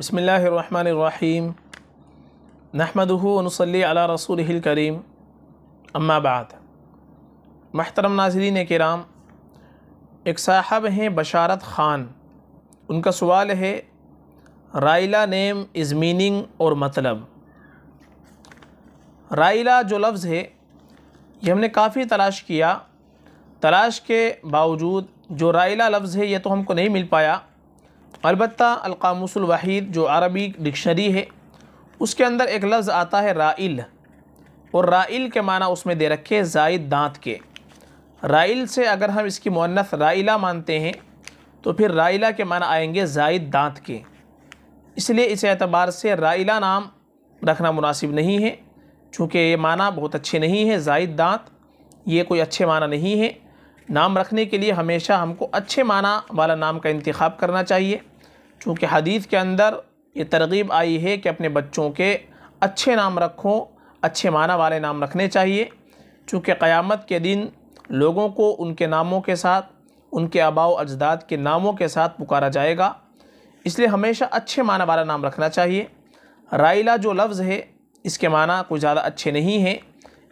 बसमीम नहमदनसली अला रसूल करीम अम्माबाद महतरम नाजरीन के राम एक साहब हैं बशारत ख़ान उनका सवाल है रायला नेम इज़ मीनिंग और मतलब राइला जो लफ्ज़ है ये हमने काफ़ी तलाश किया तलाश के बावजूद जो राइला लफ्ज़ है ये तो हमको नहीं मिल पाया अलबत् अलकामुसलवाहिद जो अरबी डिक्शनरी है उसके अंदर एक लफ्ज़ आता है राइल और राइल के माना उसमें दे रखे जायद दांत के राइल से अगर हम इसकी मुनस राइला मानते हैं तो फिर राइला के माना आएंगे जायद दांत के इसलिए इस एतबार से राइला नाम रखना मुनासिब नहीं है चूँकि ये माना बहुत अच्छे नहीं है जायद दांत ये कोई अच्छे माना नहीं है नाम रखने के लिए हमेशा हमको अच्छे माना वाला नाम का इंतखब करना चाहिए चूँकि हदीस के अंदर ये तरगीब आई है कि अपने बच्चों के अच्छे नाम रखो अच्छे माना वाले नाम रखने चाहिए चूँकि क़यामत के दिन लोगों को उनके नामों के साथ उनके आबाओ अजदाद के नामों के साथ पुकारा जाएगा इसलिए हमेशा अच्छे माना वाला नाम रखना चाहिए राइला जो लफ्ज़ है इसके माना कोई ज़्यादा अच्छे नहीं हैं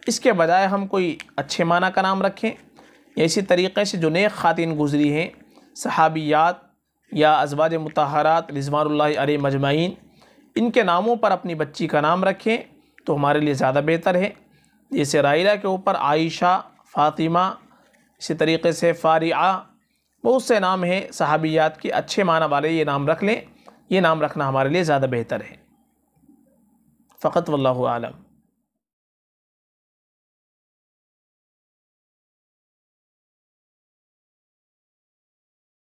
इसके बजाय हम कोई अच्छे माना का नाम रखें इसी तरीक़े से जो नेक ख़ातिन गुजरी हैं सहाबियात या अजवाज मतहरात रिजवानल्ला अरे मजमाइन इनके नामों पर अपनी बच्ची का नाम रखें तो हमारे लिए ज़्यादा बेहतर है जैसे रायला के ऊपर आयशा फ़ातिमा इसी तरीके से फ़ारिया बहुत से नाम हैं सहाबियात के अच्छे माना वाले ये नाम रख लें ये नाम रखना हमारे लिए ज़्यादा बेहतर है फ़कत वल्लम